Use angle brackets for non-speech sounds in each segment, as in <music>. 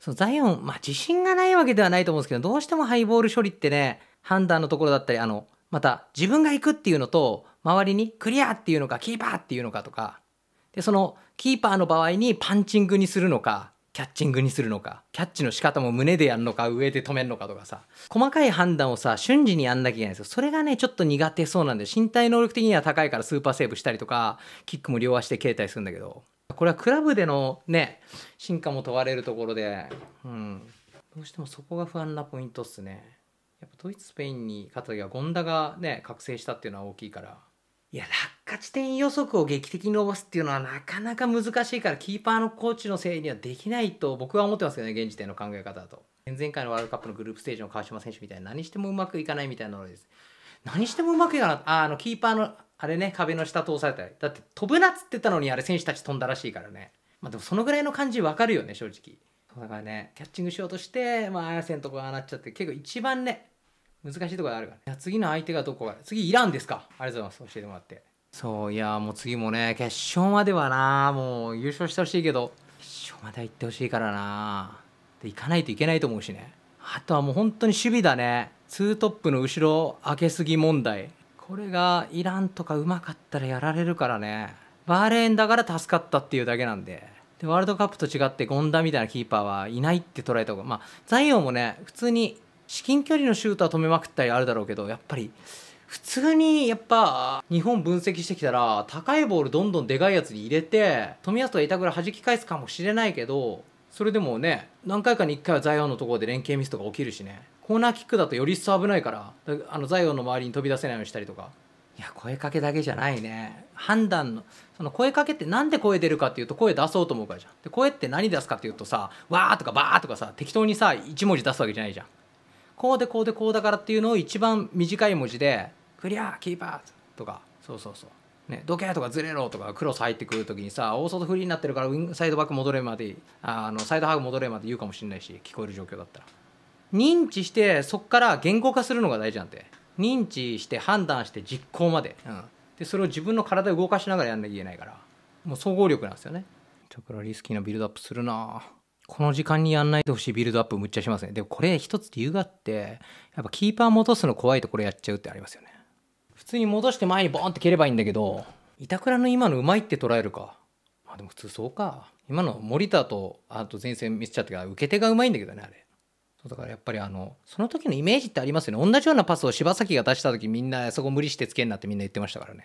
そのザイオン、まあ、自信がないわけではないと思うんですけど、どうしてもハイボール処理ってね、判断のところだったり、あの、また自分が行くっていうのと、周りにクリアっていうのか、キーパーっていうのかとか、で、そのキーパーの場合にパンチングにするのか、キャッチングにするのか、キャッチの仕方も胸でやるのか、上で止めるのかとかさ、細かい判断をさ、瞬時にやんなきゃいけないんですよ。それがね、ちょっと苦手そうなんで、身体能力的には高いからスーパーセーブしたりとか、キックも両足で携帯するんだけど、これはクラブでのね進化も問われるところで、うん、どうしてもそこが不安なポイントっすねやっぱドイツスペインに勝った時は権田がね覚醒したっていうのは大きいからいや落下地点予測を劇的に伸ばすっていうのはなかなか難しいからキーパーのコーチのせいにはできないと僕は思ってますけどね現時点の考え方だと前回のワールドカップのグループステージの川島選手みたいな何してもうまくいかないみたいなのです何してもうまくいかないあのキーパーのあれね、壁の下通されたり。だって飛ぶなっつってたのにあれ選手たち飛んだらしいからね。まあでもそのぐらいの感じわかるよね、正直。だからね、キャッチングしようとして、まあ綾瀬のとこがなっちゃって、結構一番ね、難しいところあるから、ね、次の相手がどこか次イランですかありがとうございます教えてもらってそういやもう次もね決勝まではなもう優勝してほしいけど決勝までは行ってほしいからなで行かないといけないと思うしねあとはもう本当に守備だねツートップの後ろ開けすぎ問題これがイランとかうまかったらやられるからねバーレーンだから助かったっていうだけなんででワールドカップと違ってゴンダみたいなキーパーはいないって捉えた方がまあザイオンもね普通に至近距離のシュートは止めまくったりあるだろうけどやっぱり普通にやっぱ日本分析してきたら高いボールどんどんでかいやつに入れて冨安と板倉弾き返すかもしれないけどそれでもね何回かに1回はザイオンのところで連携ミスとか起きるしねコーナーキックだとより一層危ないからあのザイオンの周りに飛び出せないようにしたりとかいや声かけだけじゃないね判断のその声かけって何で声出るかっていうと声出そうと思うからじゃんで声って何出すかっていうとさ「わー」とか「ばー」とかさ適当にさ1文字出すわけじゃないじゃんこうでこうでこうだからっていうのを一番短い文字で「クリアキーパー」とかそうそうそうね、どけとかずれろとかクロス入ってくるときにさ大外フリーになってるからサイドバック戻れまであのサイドハーフ戻れまで言うかもしれないし聞こえる状況だったら認知してそこから言語化するのが大事なんて認知して判断して実行まで,、うん、でそれを自分の体を動かしながらやんなきゃいけないからもう総合力なんですよねだからリスキーなビルドアップするなこの時間にやんないでほしいビルドアップむっちゃしますねでもこれ一つ理由があってやっぱキーパー戻すの怖いとこれやっちゃうってありますよね普通に戻して前にボーンって蹴ればいいんだけど板倉の今のうまいって捉えるかまあでも普通そうか今の森田とあと前線見せちゃったから受け手がうまいんだけどねあれそうだからやっぱりあのその時のイメージってありますよね同じようなパスを柴崎が出した時みんなそこ無理してつけんなってみんな言ってましたからね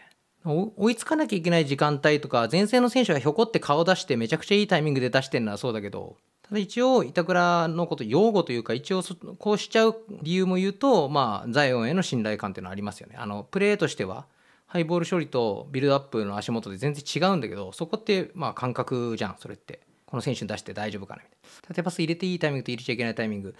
追いつかなきゃいけない時間帯とか前線の選手がひょこって顔出してめちゃくちゃいいタイミングで出してるのはそうだけどただ一応板倉のこと擁護というか一応こうしちゃう理由も言うとまあザイオンへの信頼感っていうのはありますよねあのプレーとしてはハイボール処理とビルドアップの足元で全然違うんだけどそこってまあ感覚じゃんそれってこの選手に出して大丈夫かなみたいな縦パス入れていいタイミングと入れちゃいけないタイミング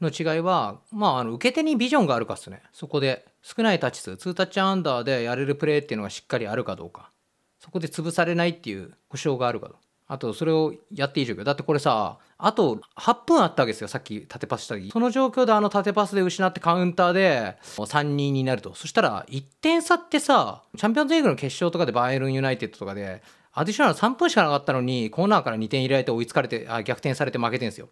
の違いは、まあ、あの受け手にビジョンがあるかっすねそこで少ないタッチ数2タッチアンダーでやれるプレーっていうのがしっかりあるかどうかそこで潰されないっていう保証があるかとあとそれをやっていい状況だってこれさあと8分あったわけですよさっき縦パスした時その状況であの縦パスで失ってカウンターで3人になるとそしたら1点差ってさチャンピオンズリーグの決勝とかでバイエルンユナイテッドとかでアディショナル3分しかなかったのにコーナーから2点入れられて追いつかれてあ逆転されて負けてんですよ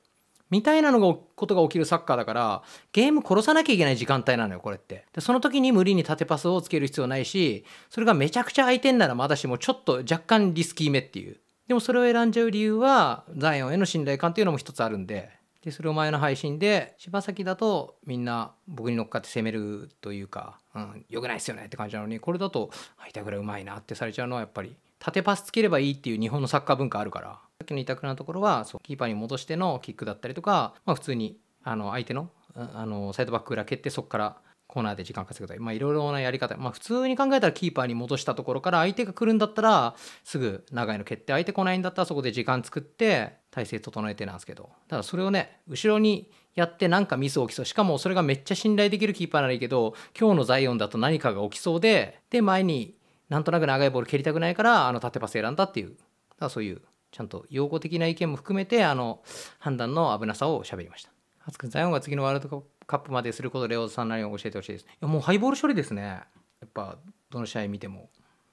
みたいなのがことが起きるサッカーだからゲーム殺さなきゃいけない時間帯なのよこれってでその時に無理に縦パスをつける必要ないしそれがめちゃくちゃ空いてんならまだしもちょっと若干リスキー目っていうでもそれを選んじゃう理由はザイオンへの信頼感っていうのも一つあるんででそれを前の配信で柴崎だとみんな僕に乗っかって攻めるというか、うん、よくないっすよねって感じなのにこれだと相手ぐらいうまいなってされちゃうのはやっぱり縦パスつければいいっていう日本のサッカー文化あるからさっきの委託のところはそうキーパーに戻してのキックだったりとか、まあ、普通にあの相手のあのサイドバック裏蹴ってそこからコーナーで時間稼ぐとか、まあ、いろいろなやり方、まあ、普通に考えたらキーパーに戻したところから相手が来るんだったらすぐ長いの蹴って相手来ないんだったらそこで時間作って体勢整えてなんですけどただそれをね後ろにやってなんかミス起きそうしかもそれがめっちゃ信頼できるキーパーならいいけど今日のザイオンだと何かが起きそうでで前になんとなく長いボール蹴りたくないからあの縦パス選んだっていうだそういうちゃんと用語的な意見も含めてあの判断の危なさを喋りました。ハく君ザイオンが次のワールドカップまですることレオさん何を教えてほしいですいやもうハイボール処理ですね。やっぱどの試合見ても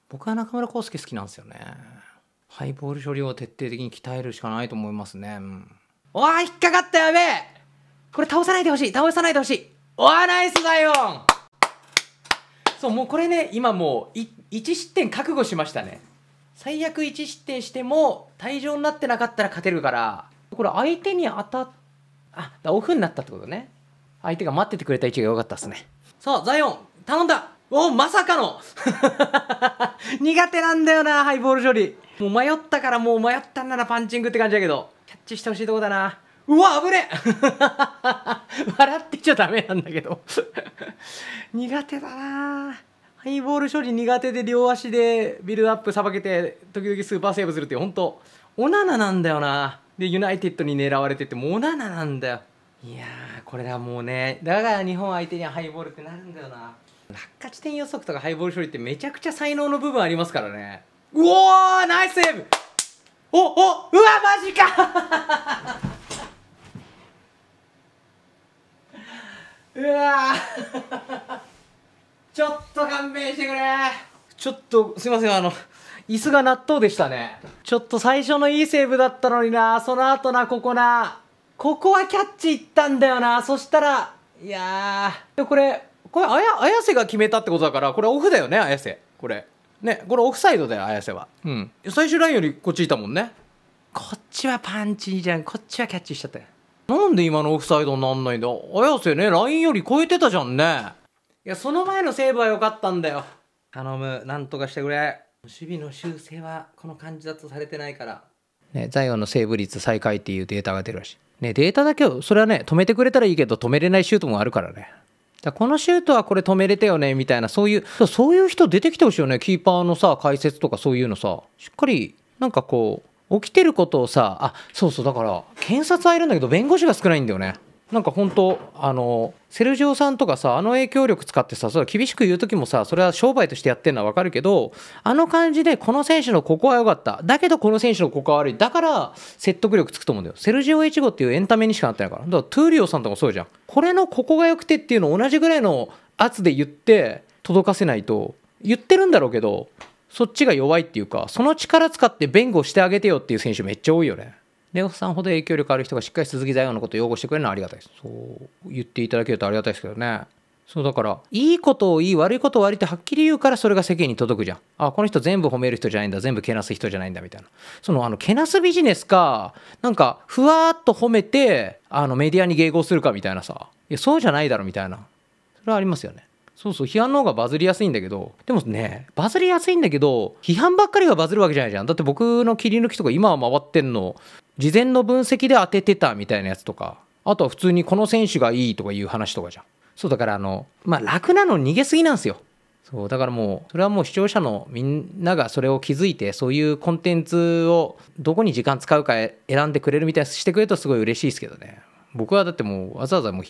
僕は中村康介好きなんですよね。ハイボール処理を徹底的に鍛えるしかないと思いますね。うん、おー引っかかったやべえこれ倒さないでほしい倒さないでほしいおーナイスザイオンそうもうこれね今もう1失点覚悟しましたね最悪1失点しても退場になってなかったら勝てるからこれ相手に当たったオフになったってことね相手が待っててくれた位置が良かったっすねさあザイオン頼んだおまさかの <laughs> 苦手なんだよなハイボール処理もう迷ったからもう迷ったんならパンチングって感じだけどキャッチしてほしいとこだなうわ危ねえ <laughs> 笑ってちゃダメなんだけど苦手だなハイボール処理苦手で両足でビルドアップさばけて、時々スーパーセーブするってほん本当オナナなんだよな。で、ユナイテッドに狙われてて、もうオナナなんだよ。いやこれはもうね、だから日本相手にはハイボールってなるんだよな。落下地点予測とかハイボール処理ってめちゃくちゃ才能の部分ありますからね。うおーナイスセーブおおうわマジか弁してくれちょっとすいませんあの椅子が納豆でしたねちょっと最初のいいセーブだったのになその後なここなここはキャッチいったんだよなそしたらいやーこれこれ綾瀬が決めたってことだからこれオフだよね綾瀬これねこれオフサイドだよ綾瀬はうん最終ラインよりこっちいたもんねこっちはパンチじゃんこっちはキャッチしちゃったよなんで今のオフサイドになんないんだ綾瀬ねラインより超えてたじゃんねいや、その前のセーブは良かったんだよ。頼む、なんとかしてくれ。守備の修正はこの感じだとされてないから。ね、ザイオンのセーブ率最下位っていうデータが出るらしい。ね、データだけを、それはね、止めてくれたらいいけど、止めれないシュートもあるからね。ゃこのシュートはこれ止めれたよね、みたいな、そういう、そういう人出てきてほしいよね。キーパーのさ、解説とかそういうのさ、しっかり、なんかこう、起きてることをさ、あ、そうそう、だから、検察はいるんだけど、弁護士が少ないんだよね。なんか本当あのセルジオさんとかさあの影響力使ってさそれ厳しく言う時もさそれは商売としてやってるのは分かるけどあの感じでこの選手のここは良かっただけどこの選手のここは悪いだから説得力つくと思うんだよセルジオ・エチゴっていうエンタメにしかなってないからだからトゥーリオさんとかもそうじゃんこれのここが良くてっていうのを同じぐらいの圧で言って届かせないと言ってるんだろうけどそっちが弱いっていうかその力使って弁護してあげてよっていう選手めっちゃ多いよね。レオさんほど影響力ある人がしっかり鈴木大王のことを擁護してくれるのはありがたいですそう言っていただけるとありがたいですけどねそうだからいいことをいい悪いことを悪いってはっきり言うからそれが世間に届くじゃんあこの人全部褒める人じゃないんだ全部けなす人じゃないんだみたいなそのあのけなすビジネスかなんかふわっと褒めてあのメディアに迎合するかみたいなさいやそうじゃないだろみたいなそれはありますよねそうそう批判の方がバズりやすいんだけどでもねバズりやすいんだけど批判ばっかりがバズるわけじゃないじゃんだって僕の切り抜きとか今は回ってんの事前の分析で当ててたみたいなやつとかあとは普通にこの選手がいいとかいう話とかじゃんそうだからあのまあ楽なの逃げすぎなんですよそうだからもうそれはもう視聴者のみんながそれを気づいてそういうコンテンツをどこに時間使うか選んでくれるみたいにしてくれるとすごい嬉しいですけどね僕はだってもうわざわざもう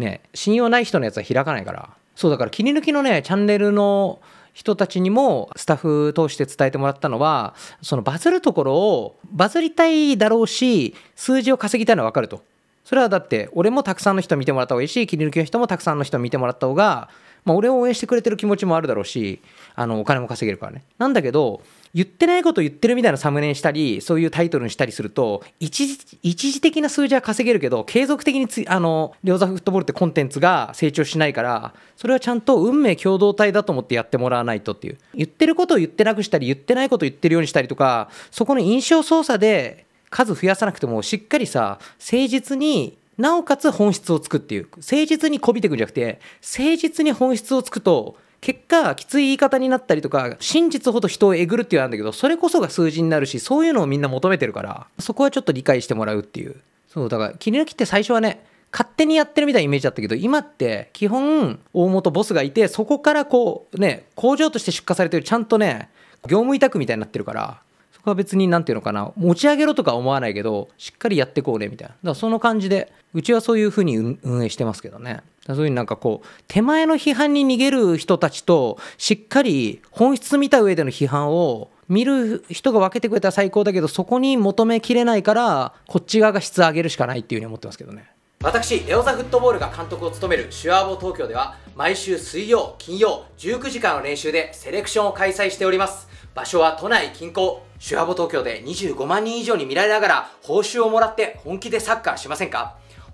ね信用ない人のやつは開かないからそうだから切り抜きのねチャンネルの人たちにもスタッフ通して伝えてもらったのはそのバズるところをバズりたいだろうし数字を稼ぎたいのは分かるとそれはだって俺もたくさんの人見てもらった方がいいし切り抜きの人もたくさんの人見てもらった方が、まあ、俺を応援してくれてる気持ちもあるだろうしあのお金も稼げるからねなんだけど言ってないこと言ってるみたいなサムネにしたりそういうタイトルにしたりすると一時一時的な数字は稼げるけど継続的につあの両座フットボールってコンテンツが成長しないからそれはちゃんと運命共同体だと思ってやってもらわないとっていう言ってることを言ってなくしたり言ってないことを言ってるようにしたりとかそこの印象操作で数増やさなくてもしっかりさ誠実になおかつ本質をつくっていう誠実にこびていくんじゃなくて誠実に本質をつくと結果きつい言い方になったりとか真実ほど人をえぐるっていうのはあるんだけどそれこそが数字になるしそういうのをみんな求めてるからそこはちょっと理解してもらうっていうそうだから切り抜きって最初はね勝手にやってるみたいなイメージだったけど今って基本大元ボスがいてそこからこうね工場として出荷されてるちゃんとね業務委託みたいになってるからそこは別に何て言うのかな持ち上げろとか思わないけどしっかりやってこうねみたいなだからその感じでうちはそういう風に運営してますけどねそういうふうになんかこう手前の批判に逃げる人たちとしっかり本質見た上での批判を見る人が分けてくれたら最高だけどそこに求めきれないからこっち側が質上げるしかないっていうふうに思ってますけどね私レオザフットボールが監督を務めるシュアボ東京では毎週水曜金曜19時間の練習でセレクションを開催しております場所は都内近郊シュアボ東京で25万人以上に見られながら報酬をもらって本気でサッカーしませんか